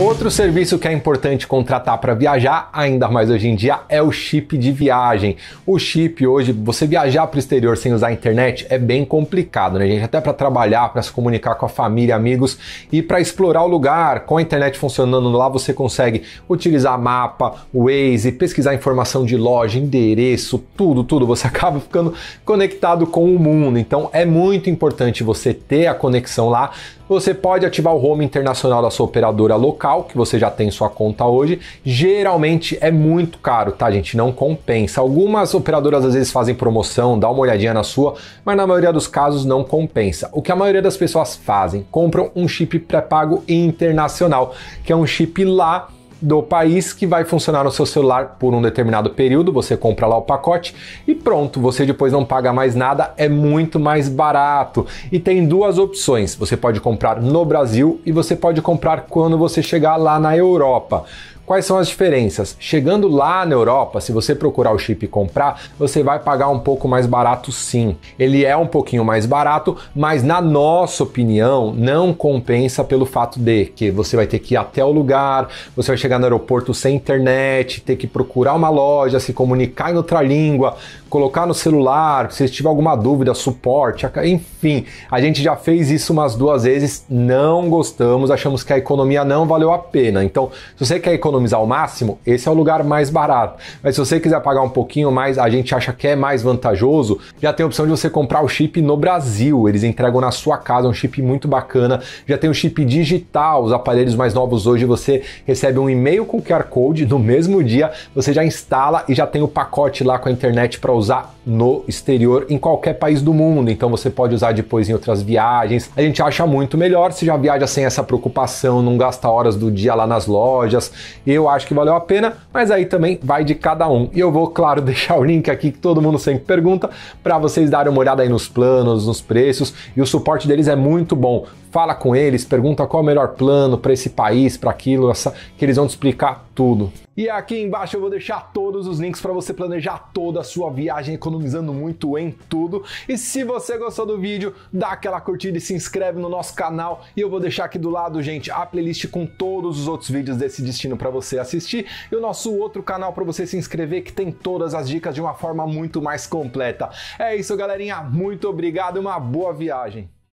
Outro serviço que é importante contratar para viajar, ainda mais hoje em dia, é o chip de viagem. O chip hoje, você viajar para o exterior sem usar a internet é bem complicado, né, gente? Até para trabalhar, para se comunicar com a família, amigos e para explorar o lugar. Com a internet funcionando lá, você consegue utilizar mapa, Waze, pesquisar informação de loja, endereço, tudo, tudo. Você acaba ficando conectado com o mundo. Então é muito importante você ter a conexão lá você pode ativar o home internacional da sua operadora local, que você já tem sua conta hoje. Geralmente é muito caro, tá, gente? Não compensa. Algumas operadoras às vezes fazem promoção, dá uma olhadinha na sua, mas na maioria dos casos não compensa. O que a maioria das pessoas fazem? Compram um chip pré-pago internacional, que é um chip lá do país que vai funcionar no seu celular por um determinado período, você compra lá o pacote e pronto, você depois não paga mais nada, é muito mais barato. E tem duas opções, você pode comprar no Brasil e você pode comprar quando você chegar lá na Europa. Quais são as diferenças? Chegando lá na Europa, se você procurar o chip e comprar, você vai pagar um pouco mais barato sim. Ele é um pouquinho mais barato, mas na nossa opinião, não compensa pelo fato de que você vai ter que ir até o lugar, você vai chegar no aeroporto sem internet, ter que procurar uma loja, se comunicar em outra língua, colocar no celular, se tiver alguma dúvida, suporte, enfim. A gente já fez isso umas duas vezes, não gostamos, achamos que a economia não valeu a pena. Então, se você quer economia economizar ao máximo, esse é o lugar mais barato. Mas se você quiser pagar um pouquinho mais, a gente acha que é mais vantajoso, já tem a opção de você comprar o chip no Brasil. Eles entregam na sua casa, um chip muito bacana. Já tem o chip digital, os aparelhos mais novos hoje você recebe um e-mail com QR Code no mesmo dia, você já instala e já tem o pacote lá com a internet para usar no exterior em qualquer país do mundo. Então você pode usar depois em outras viagens. A gente acha muito melhor se já viaja sem essa preocupação, não gasta horas do dia lá nas lojas. Eu acho que valeu a pena, mas aí também vai de cada um. E eu vou, claro, deixar o link aqui que todo mundo sempre pergunta para vocês darem uma olhada aí nos planos, nos preços e o suporte deles é muito bom. Fala com eles, pergunta qual é o melhor plano para esse país, para aquilo, essa, que eles vão te explicar tudo. E aqui embaixo eu vou deixar todos os links para você planejar toda a sua viagem economizando muito em tudo. E se você gostou do vídeo, dá aquela curtida e se inscreve no nosso canal. E eu vou deixar aqui do lado, gente, a playlist com todos os outros vídeos desse destino para você assistir e o nosso outro canal para você se inscrever que tem todas as dicas de uma forma muito mais completa. É isso, galerinha. Muito obrigado, e uma boa viagem.